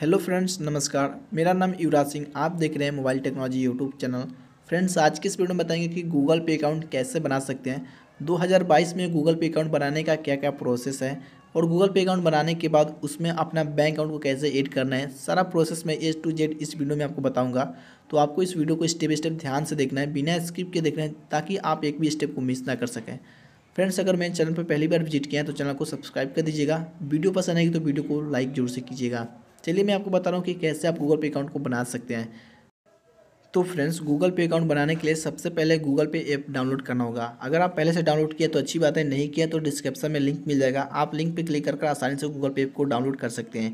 hello friends नमस्कार मेरा नाम युवराज सिंह आप देख रहे हैं mobile technology YouTube channel friends आज की इस वीडियो में बताएंगे कि गूगल पे अकाउंट कैसे बना सकते हैं 2022 में गूगल पे अकाउंट बनाने का क्या क्या प्रोसेस है और गूगल पे अकाउंट बनाने के बाद उसमें अपना बैंक अकाउंट को कैसे एड करना है सारा प्रोसेस मैं एज टू जेड इस वीडियो में आपको बताऊँगा तो आपको इस वीडियो को स्टेप स्टेप ध्यान से देखना है बिना स्क्रिप के देखना है ताकि आप एक भी स्टेप को मिस ना कर सकें फ्रेंड्स अगर मैंने चैनल पर पहली बार विजिट किया है तो चैनल को सब्सक्राइब कर दीजिएगा वीडियो पसंद आएगी तो वीडियो को लाइक जरूर से कीजिएगा चलिए मैं आपको बता रहा हूँ कि कैसे आप गूगल पे अकाउंट को बना सकते हैं तो फ्रेंड्स गूगल पे अकाउंट बनाने के लिए सबसे पहले गूगल पे ऐप डाउनलोड करना होगा अगर आप पहले से डाउनलोड किया तो अच्छी बात है नहीं किया तो डिस्क्रिप्शन में लिंक मिल जाएगा आप लिंक पे क्लिक कर आसानी से गूगल पे ऐप को डाउनलोड कर सकते हैं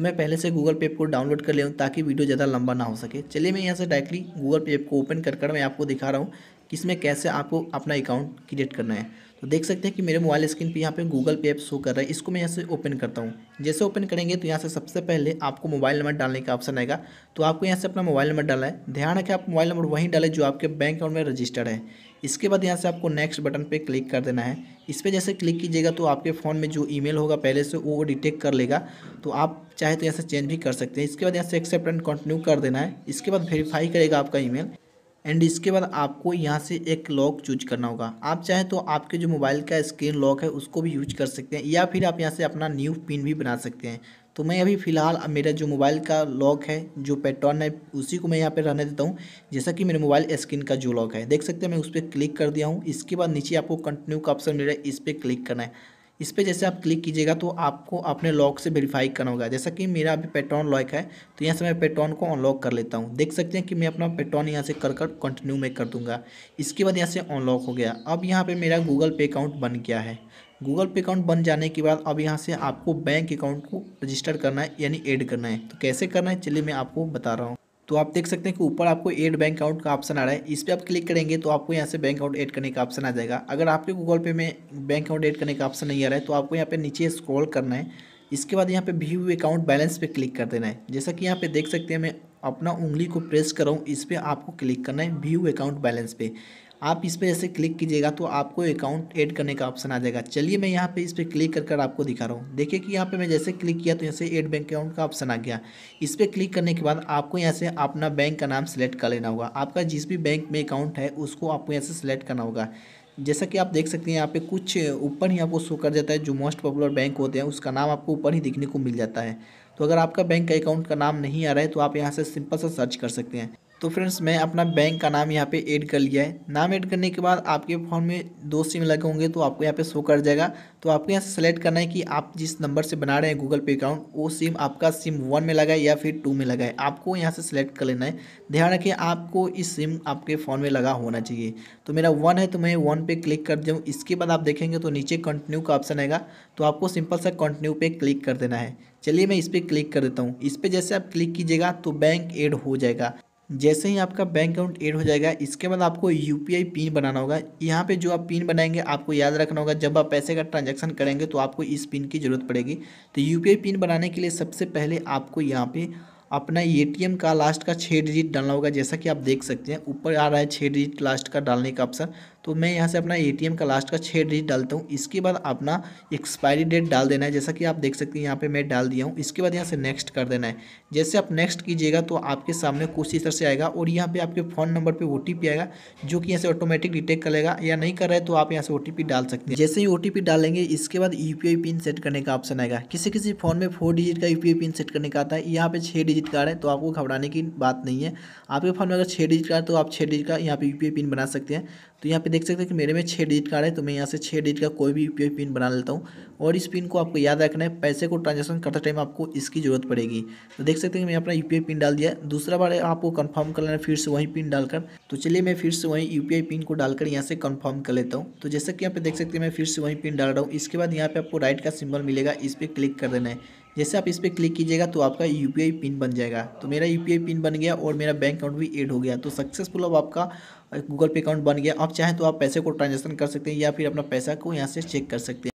तो मैं पहले से गूगल पे ऐप को डाउनलोड कर ले ताकि वीडियो ज़्यादा लंबा ना हो सके चलिए मैं यहाँ से डायरेक्टली गूगल पे ऐप को ओपन कर कर मैं आपको दिखा रहा हूँ कि इसमें कैसे आपको अपना अकाउंट क्रिएट करना है तो देख सकते हैं कि मेरे मोबाइल स्क्रीन पे यहाँ पे गूगल पे ऐप शो कर रहा है इसको मैं यहाँ से ओपन करता हूँ जैसे ओपन करेंगे तो यहाँ से सबसे पहले आपको मोबाइल नंबर डालने का ऑप्शन आएगा तो आपको यहाँ से अपना मोबाइल नंबर डाला है ध्यान रखें आप मोबाइल नंबर वहीं डालें जो आपके बैंक अकाउंट में रजिस्टर्ड है इसके बाद यहाँ से आपको नेक्स्ट बटन पे क्लिक कर देना है इस पर जैसे क्लिक कीजिएगा तो आपके फ़ोन में जो ईमेल होगा पहले से वो डिटेक्ट कर लेगा तो आप चाहे तो यहाँ से चेंज भी कर सकते हैं इसके बाद यहाँ से एक्सेप्ट एंड कंटिन्यू कर देना है इसके बाद वेरीफाई करेगा आपका ई एंड इसके बाद आपको यहाँ से एक लॉक चूज करना होगा आप चाहें तो आपके जो मोबाइल का स्क्रीन लॉक है उसको भी यूज कर सकते हैं या फिर आप यहाँ से अपना न्यू पिन भी बना सकते हैं तो मैं अभी फ़िलहाल मेरा जो मोबाइल का लॉक है जो पैटर्न है उसी को मैं यहाँ पे रहने देता हूँ जैसा कि मेरे मोबाइल स्क्रीन का जो लॉक है देख सकते हैं मैं उस पर क्लिक कर दिया हूँ इसके बाद नीचे आपको कंटिन्यू का ऑप्शन मिल रहा है इस पर क्लिक करना है इस पर जैसे आप क्लिक कीजिएगा तो आपको अपने लॉक से वेरीफाई करना होगा जैसा कि मेरा अभी पेट्रॉन लॉक है तो यहाँ से मैं पेट्रॉन को अनलॉक कर लेता हूँ देख सकते हैं कि मैं अपना पेट्रॉन यहाँ से कर कर कंटिन्यू में कर दूँगा इसके बाद यहाँ से अनलॉक हो गया अब यहाँ पर मेरा गूगल पे अकाउंट बन गया है गूगल पे अकाउंट बन जाने के बाद अब यहाँ से आपको बैंक अकाउंट को रजिस्टर करना है यानी एड करना है तो कैसे करना है चलिए मैं आपको बता रहा हूँ तो आप देख सकते हैं कि ऊपर आपको एड बैंक अकाउंट का ऑप्शन आ रहा है इस पर आप क्लिक करेंगे तो आपको यहाँ से बैंक अकाउंट ऐड करने का ऑप्शन आ जाएगा अगर आपके गूगल पे में बैंक अकाउंट ऐड करने का ऑप्शन नहीं आ रहा है तो आपको यहाँ पे नीचे स्क्रॉल करना है इसके बाद यहाँ पे व्यू अकाउंट बैलेंस पे क्लिक कर देना है जैसा कि यहाँ पे देख सकते हैं मैं अपना उंगली को प्रेस कर रहा हूँ इस पर आपको क्लिक करना है व्यू अकाउंट बैलेंस पे आप इस पर जैसे क्लिक कीजिएगा तो आपको अकाउंट ऐड करने का ऑप्शन आ जाएगा चलिए मैं यहाँ पे इस पर क्लिक कर कर आपको दिखा रहा हूँ देखिए कि यहाँ पे मैं जैसे क्लिक किया तो यहाँ से ऐड बैंक अकाउंट का ऑप्शन आ गया इस पर क्लिक करने के बाद आपको यहाँ से अपना बैंक का नाम सेलेक्ट कर लेना होगा आपका जिस भी बैंक में अकाउंट है उसको आपको यहाँ से करना होगा जैसा कि आप देख सकते हैं यहाँ पे कुछ ऊपर ही आपको शो कर जाता है जो मोस्ट पॉपुलर बैंक होते हैं उसका नाम आपको ऊपर ही दिखने को मिल जाता है तो अगर आपका बैंक अकाउंट का नाम नहीं आ रहा है तो आप यहाँ से सिंपल सा सर्च कर सकते हैं तो फ्रेंड्स मैं अपना बैंक का नाम यहाँ पे ऐड कर लिया है नाम ऐड करने के बाद आपके फ़ोन में दो सिम लगे होंगे तो आपको यहाँ पे शो कर जाएगा तो आपको यहाँ सेलेक्ट करना है कि आप जिस नंबर से बना रहे हैं गूगल पे अकाउंट वो सिम आपका सिम वन में लगा है या फिर टू में लगा है आपको यहाँ से सेलेक्ट कर लेना है ध्यान रखें आपको इस सिम आपके फ़ोन में लगा होना चाहिए तो मेरा वन है तो मैं वन पर क्लिक कर दूँ इसके बाद आप देखेंगे तो नीचे कंटिन्यू का ऑप्शन आएगा तो आपको सिंपल सा कंटिन्यू पर क्लिक कर देना है चलिए मैं इस पर क्लिक कर देता हूँ इस पर जैसे आप क्लिक कीजिएगा तो बैंक ऐड हो जाएगा जैसे ही आपका बैंक अकाउंट एड हो जाएगा इसके बाद आपको यू पिन बनाना होगा यहाँ पे जो आप पिन बनाएंगे आपको याद रखना होगा जब आप पैसे का ट्रांजैक्शन करेंगे तो आपको इस पिन की ज़रूरत पड़ेगी तो यू पिन बनाने के लिए सबसे पहले आपको यहाँ पर अपना ए का लास्ट का छः डिजिट डालना होगा जैसा कि आप देख सकते हैं ऊपर आ रहा है छः डिजिट लास्ट का डालने का ऑप्शन तो मैं यहाँ से अपना ए का लास्ट का छः डिजिट डालता हूँ इसके बाद अपना एक्सपायरी डेट डाल देना है जैसा कि आप देख सकते हैं यहाँ पर मैं डाल दिया हूँ इसके बाद यहाँ से नेक्स्ट कर देना है जैसे आप नेक्स्ट कीजिएगा तो आपके सामने कुछ इस तरह से आएगा और यहाँ पर आपके फ़ोन नंबर पर ओ आएगा जो कि यहाँ से ऑटोमेटिक डिटेक्ट करेगा या नहीं कर रहा है तो आप यहाँ से ओ डाल सकते हैं जैसे ही ओ डालेंगे इसके बाद यू पिन सेट करने का ऑप्शन आएगा किसी किसी फ़ोन में फोर डिजिट का यू पिन सेट करने का आता है यहाँ पर छः डिजिट का है तो आपको घबराने की बात नहीं है आपके फ़ोन में अगर छः डिजिट का है तो आप छः डिजिट का यहाँ पर यू पिन बना सकते हैं तो यहाँ पे देख सकते हैं कि मेरे में छः डिजिट कार्ड है तो मैं यहाँ से छः डिजिट का कोई भी यू पिन बना लेता हूँ और इस पिन को आपको याद रखना है पैसे को ट्रांजेक्शन करते टाइम आपको इसकी जरूरत पड़ेगी तो देख सकते हैं कि मैं अपना यू पिन डाल दिया दूसरा बार आपको कन्फर्म कर लेना फिर से वही पिन डालकर तो चलिए मैं फिर से वही यू पिन को डालकर यहाँ से कन्फर्म कर लेता हूँ तो जैसे कि यहाँ पे देख सकते हैं मैं फिर से वही पिन डाल रहा हूँ इसके बाद यहाँ पे आपको राइट का सिम्बल मिलेगा इस पर क्लिक कर देना है जैसे आप इस पर क्लिक कीजिएगा तो आपका यू पिन बन जाएगा तो मेरा यू पिन बन गया और मेरा बैंक अकाउंट भी एड हो गया तो सक्सेसफुल अब आपका गूगल पे अकाउंट बन गया आप चाहें तो आप पैसे को ट्रांजेक्शन कर सकते हैं या फिर अपना पैसा को यहाँ से चेक कर सकते हैं